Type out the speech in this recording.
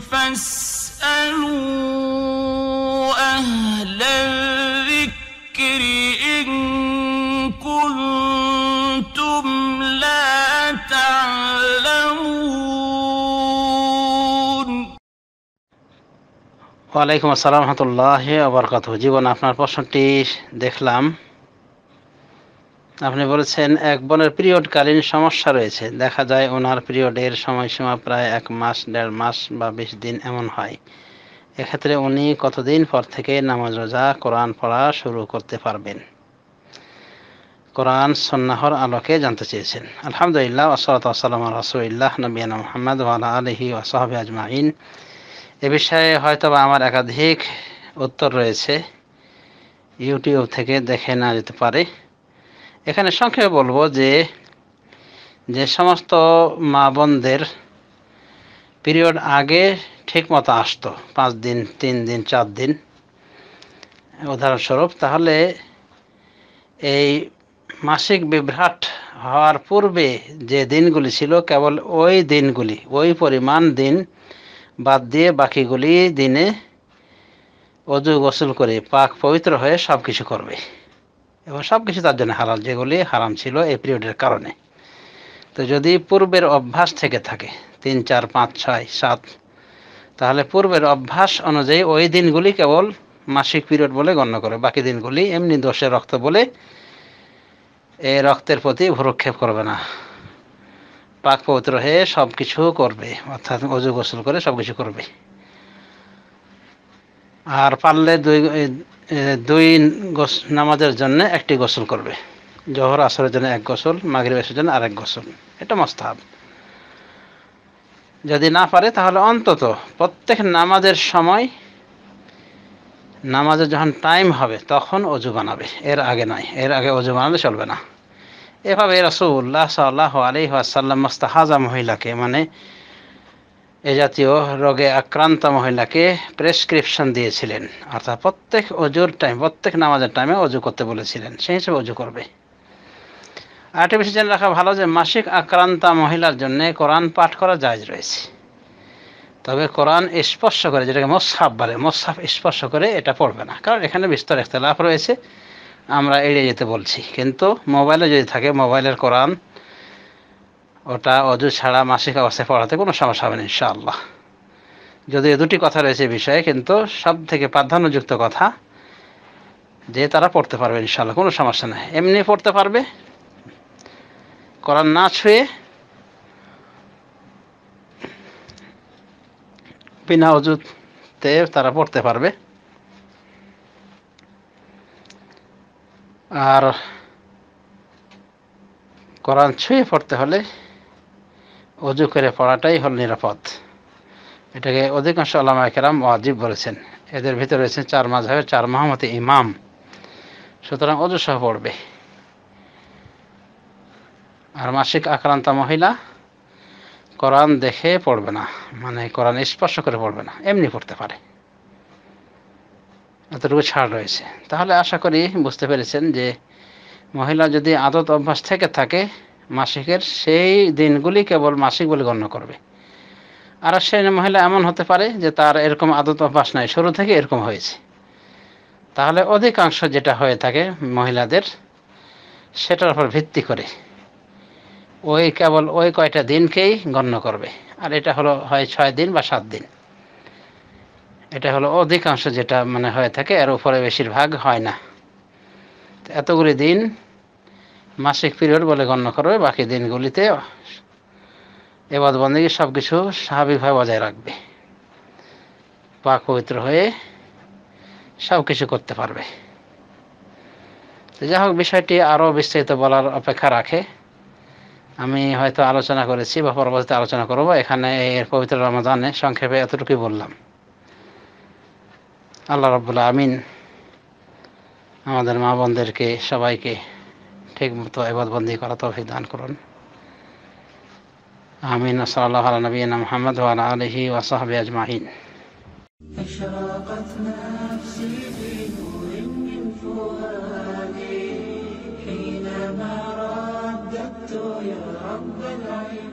ওয়ালাইকুম আসসালাম রহমতুল্লাহ আবরকাত জীবন আপনার প্রশ্নটি দেখলাম আপনি বলেছেন এক বোনের পিরিয়ডকালীন সমস্যা রয়েছে দেখা যায় ওনার পিরিয়ডের সময়সীমা প্রায় এক মাস দেড় মাস বা বিশ দিন এমন হয় এক্ষেত্রে উনি কতদিন পর থেকে নামাজ রোজা কোরআন পড়া শুরু করতে পারবেন কোরআন সন্ন্যাহর আলোকে জানতে চেয়েছেন আলহামদুলিল্লাহ ওসরাত আসসালাম রসুল্লাহ নবীনা মোহাম্মদ ওয়ালা আলহি ওসাহাবি আজমাইন এ বিষয়ে হয়তোবা আমার একাধিক উত্তর রয়েছে ইউটিউব থেকে দেখে না যেতে পারে এখানে সংক্ষেপে বলবো যে যে সমস্ত মা বোনদের পিরিয়ড আগে ঠিক মতো আসতো পাঁচ দিন তিন দিন চার দিন উদাহরণস্বরূপ তাহলে এই মাসিক বিভ্রাট হওয়ার পূর্বে যে দিনগুলি ছিল কেবল ওই দিনগুলি ওই পরিমাণ দিন বাদ দিয়ে বাকিগুলি দিনে অজু গোসল করে পাক পবিত্র হয়ে সব কিছু করবে এবং সব কিছু তার জন্য হালাল যেগুলি হারাম ছিল এই পিরিয়ডের কারণে তো যদি পূর্বের অভ্যাস থেকে থাকে তিন চার পাঁচ ছয় সাত তাহলে পূর্বের অভ্যাস অনুযায়ী ওই দিনগুলি কেবল মাসিক পিরিয়ড বলে গণ্য করে বাকি দিনগুলি এমনি দোষে রক্ত বলে এই রক্তের প্রতি ভ্রক্ষেপ করবে না পাক পবিত্র হয়ে সব কিছু করবে অর্থাৎ অজু গোসল করে সব কিছু করবে আর পারলে দুই দুই নামাজের জন্য একটি গোসল করবে জহর আসরের জন্য এক গোসল মাগরিব আসরের জন্য আরেক গোসল এটা মস্তাব যদি না পারে তাহলে অন্তত প্রত্যেক নামাজের সময় নামাজের যখন টাইম হবে তখন অজু বানাবে এর আগে নয় এর আগে অজু বানালে চলবে না এভাবে রসুল্লাহ সাল্লাহ আলি আসাল্লাম মস্তাহাজা মহিলাকে মানে এ জাতীয় রোগে আক্রান্ত মহিলাকে প্রেসক্রিপশন দিয়েছিলেন অর্থাৎ প্রত্যেক অজুর টাইম প্রত্যেক নামাজের টাইমে অজু করতে বলেছিলেন সেই হিসেবে অজু করবে আরেকটি বিষয় জেনে রাখা ভালো যে মাসিক আক্রান্তা মহিলার জন্য কোরআন পাঠ করা জায়জ রয়েছে তবে কোরআন স্পর্শ করে যেটাকে মোসাফ বলে মোসাফ স্পর্শ করে এটা পড়বে না কারণ এখানে বিস্তর একটা লাভ রয়েছে আমরা এড়িয়ে যেতে বলছি কিন্তু মোবাইলে যদি থাকে মোবাইলের কোরআন ওটা অজু ছাড়া মাসিক অবস্থায় পড়াতে কোনো সমস্যা হবে না ইনশাআল্লাহ যদিও দুটি কথা রয়েছে বিষয়ে কিন্তু সব থেকে প্রাধান্যযুক্ত কথা যে তারা পড়তে পারবে ইনশাআল্লাহ কোনো সমস্যা নেই এমনি পড়তে পারবে করার না ছুঁয়ে বিনা অজুতে তারা পড়তে পারবে আর কোরআন ছুঁয়ে পড়তে হলে অজু করে পড়াটাই হল নিরাপদ এটাকে অধিকাংশ আল্লামা কেরাম ওয়াজিব বলেছেন এদের ভিতরে রয়েছেন চার মাঝাবের চার মাহমতে ইমাম সুতরাং অজু সহ পড়বে আর মাসিক আক্রান্ত মহিলা কোরআন দেখে পড়বে না মানে কোরআন স্পর্শ করে পড়বে না এমনি পড়তে পারে এতটুকু ছাড় রয়েছে তাহলে আশা করি বুঝতে পেরেছেন যে মহিলা যদি আদত অভ্যাস থেকে থাকে মাসিকের সেই দিনগুলি কেবল মাসিক বলে গণ্য করবে আর সেই মহিলা এমন হতে পারে যে তার এরকম আদত অভ্যাস নাই শুরু থেকে এরকম হয়েছে তাহলে অধিকাংশ যেটা হয়ে থাকে মহিলাদের সেটার উপর ভিত্তি করে ওই কেবল ওই কয়টা দিনকেই গণ্য করবে আর এটা হলো হয় ছয় দিন বা সাত দিন এটা হলো অধিকাংশ যেটা মানে হয়ে থাকে এর উপরে বেশিরভাগ হয় না এতগুলি দিন মাসিক পিরিয়ড বলে গণ্য করবে বাকি দিনগুলিতে এবাদ বন্দীকে সব কিছু স্বাভাবিকভাবে বজায় রাখবে পাক পবিত্র হয়ে সব কিছু করতে পারবে যাই হোক বিষয়টি আরও বিস্তারিত বলার অপেক্ষা রাখে আমি হয়তো আলোচনা করেছি বা পরবর্তীতে আলোচনা করব এখানে এর পবিত্র রমাদানে সংক্ষেপে এতটুকুই বললাম আল্লাহ রবুল্লা আমিন আমাদের মা বোনদেরকে সবাইকে ঠিক মতো এবাদবন্দি করা তৌফিক দান করুন আমিন সাল্লাল্লাহু আলা নবীনা মোহাম্মদ ওয়ালা আলহি ওয়াসাহাবি আজমাহিন أشرقت نفسي بنور حينما رددت يا رب العالمين